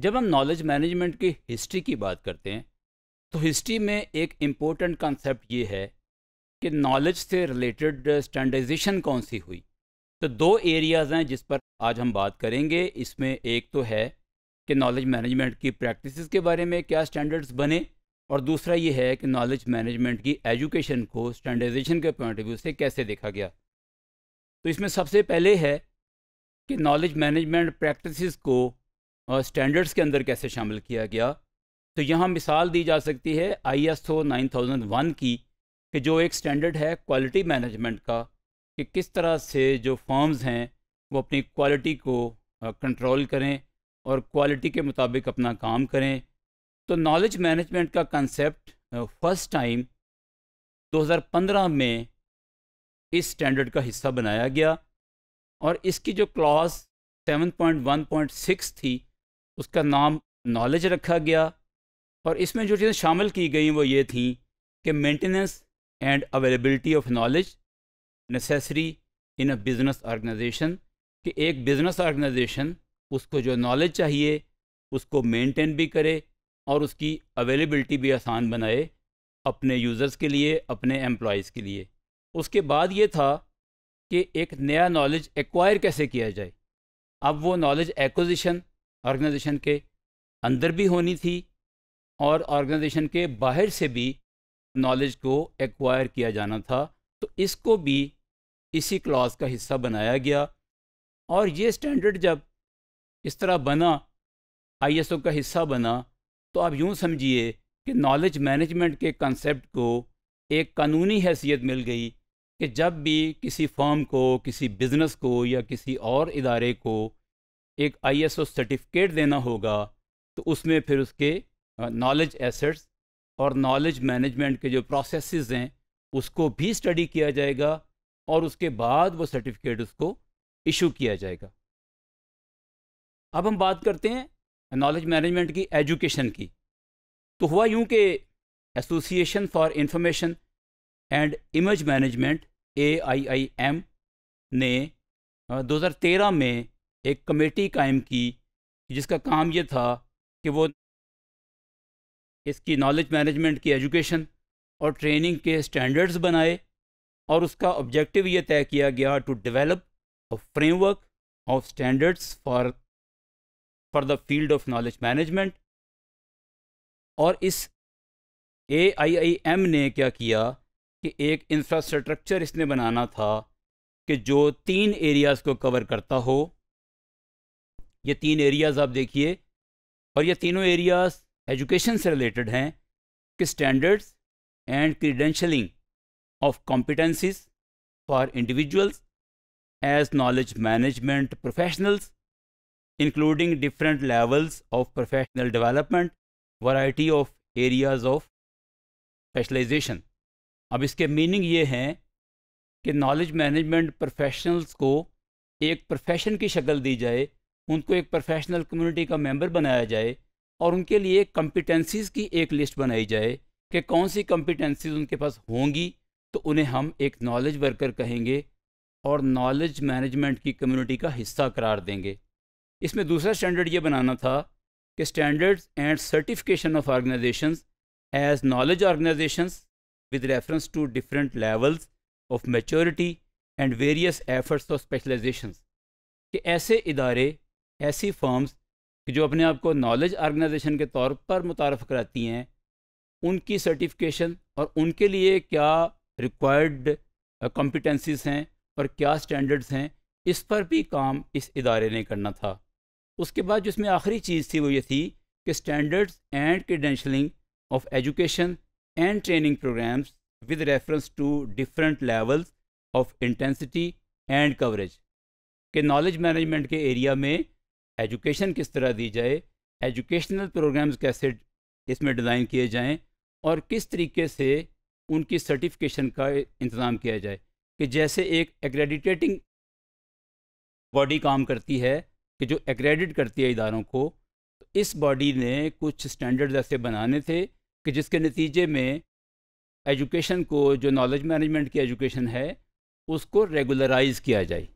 जब हम knowledge management की हिस्ट्री की बात करते हैं तो हिस्ट्री में एक इम्पोर्टेंट कॉन्सेप्ट ये है कि नॉलेज से रिलेटेड स्टैंडर्डाइजेशन कौन सी हुई तो दो एरियाज़ हैं जिस पर आज हम बात करेंगे इसमें एक तो है कि नॉलेज मैनेजमेंट की प्रैक्टिसेस के बारे में क्या स्टैंडर्ड्स बने और दूसरा ये है कि नॉलेज मैनेजमेंट की एजुकेशन को स्टैंडर्डाइजेशन के पॉइंट ऑफ व्यू से कैसे देखा गया तो इसमें सबसे पहले है कि नॉलेज मैनेजमेंट प्रैक्टिसेस को स्टैंडर्ड्स के अंदर कैसे शामिल किया गया तो यहाँ मिसाल दी जा सकती है I S O nine thousand one की कि जो एक स्टैंडर्ड है क्वालिटी मैनेजमेंट का कि किस तरह से जो फॉर्म्स हैं वो अपनी क्वालिटी को कंट्रोल करें और क्वालिटी के मुताबिक अपना काम करें तो नॉलेज मैनेजमेंट का कंसेप्ट फर्स्ट टाइम 2015 में इस स्टैंडर्ड का हिस्सा बनाया गया और इसकी जो क्लास 7.1.6 थी उसका नाम नॉलेज रखा गया और इसमें जो चीज़ें शामिल की गई वो ये थी कि maintenance and availability of knowledge necessary in a business organisation कि एक बिज़नेस ऑर्गेनाइजेशन उसको जो नॉलेज चाहिए उसको मेंटेन भी करे और उसकी अवेलेबिलिटी भी आसान बनाए अपने यूज़र्स के लिए अपने एम्प्लॉज के लिए उसके बाद ये था कि एक नया नॉलेज एक्वायर कैसे किया जाए अब वो नॉलेज एक्विजिशन ऑर्गेनाइजेशन के अंदर भी होनी थी और ऑर्गेनाइजेशन के बाहर से भी नॉलेज को एक्वायर किया जाना था तो इसको भी इसी क्लास का हिस्सा बनाया गया और ये स्टैंडर्ड जब इस तरह बना आईएसओ का हिस्सा बना तो आप यूँ समझिए कि नॉलेज मैनेजमेंट के कंसेप्ट को एक कानूनी हैसियत मिल गई कि जब भी किसी फर्म को किसी बिज़नेस को या किसी और इदारे को एक आईएसओ सर्टिफिकेट देना होगा तो उसमें फिर उसके नॉलेज एसेट्स और नॉलेज मैनेजमेंट के जो प्रोसेसेस हैं उसको भी स्टडी किया जाएगा और उसके बाद वो सर्टिफिकेट उसको इशू किया जाएगा अब हम बात करते हैं नॉलेज मैनेजमेंट की एजुकेशन की तो हुआ यूं कि association for information and image management A I I M ने 2013 में एक कमेटी कायम की जिसका काम ये था कि वो इसकी नॉलेज मैनेजमेंट की एजुकेशन और ट्रेनिंग के स्टैंडर्ड्स बनाए और उसका ऑब्जेक्टिव ये तय किया गया to develop a framework of standards for for the field of knowledge management और इस ए आई आई एम ने क्या किया कि एक इंफ्रास्ट्रक्चर इसने बनाना था कि जो तीन एरियाज़ को कवर करता हो ये तीन एरियाज़ आप देखिए और ये तीनों एरियाज़ एजुकेशन से रिलेटेड हैं कि standards and credentialing of competencies for individuals as knowledge management professionals including different levels of professional development variety of areas of specialisation अब इसके मीनिंग ये हैं कि नॉलेज मैनेजमेंट प्रोफेशनल्स को एक प्रोफेशन की शक्ल दी जाए उनको एक प्रोफेशनल कम्युनिटी का मेंबर बनाया जाए और उनके लिए कम्पिटेंसीज़ की एक लिस्ट बनाई जाए कि कौन सी कम्पिटेंसीज उनके पास होंगी तो उन्हें हम एक नॉलेज वर्कर कहेंगे और नॉलेज मैनेजमेंट की कम्युनिटी का हिस्सा करार देंगे इसमें दूसरा स्टैंडर्ड ये बनाना था कि standards and certification of organisation as knowledge organisation with reference to different levels of maturity and various efforts of specialisation कि ऐसे इदारे ऐसी फर्म्स कि जो अपने आप को नॉलेज ऑर्गेनाइजेशन के तौर पर मुतारफ़ कराती हैं उनकी सर्टिफिकेशन और उनके लिए क्या रिक्वायर्ड कॉम्पिटेंसीज हैं और क्या स्टैंडर्ड्स हैं इस पर भी काम इस इदारे ने करना था उसके बाद जो इसमें आखिरी चीज़ थी वो ये थी कि standards and credentialing of education and training programmes with reference to different levels of intensity and coverage के नॉलेज मैनेजमेंट के एरिया में एजुकेशन किस तरह दी जाए एजुकेशनल प्रोग्राम्स कैसे इसमें डिज़ाइन किए जाएं और किस तरीके से उनकी सर्टिफिकेशन का इंतज़ाम किया जाए कि जैसे एक एक्रेडिटेटिंग बॉडी काम करती है कि जो एक्रेडिट करती है इदारों को तो इस बॉडी ने कुछ स्टैंडर्ड ऐसे बनाने थे कि जिसके नतीजे में एजुकेशन को जो नॉलेज मैनेजमेंट की एजुकेशन है उसको रेगुलराइज किया जाए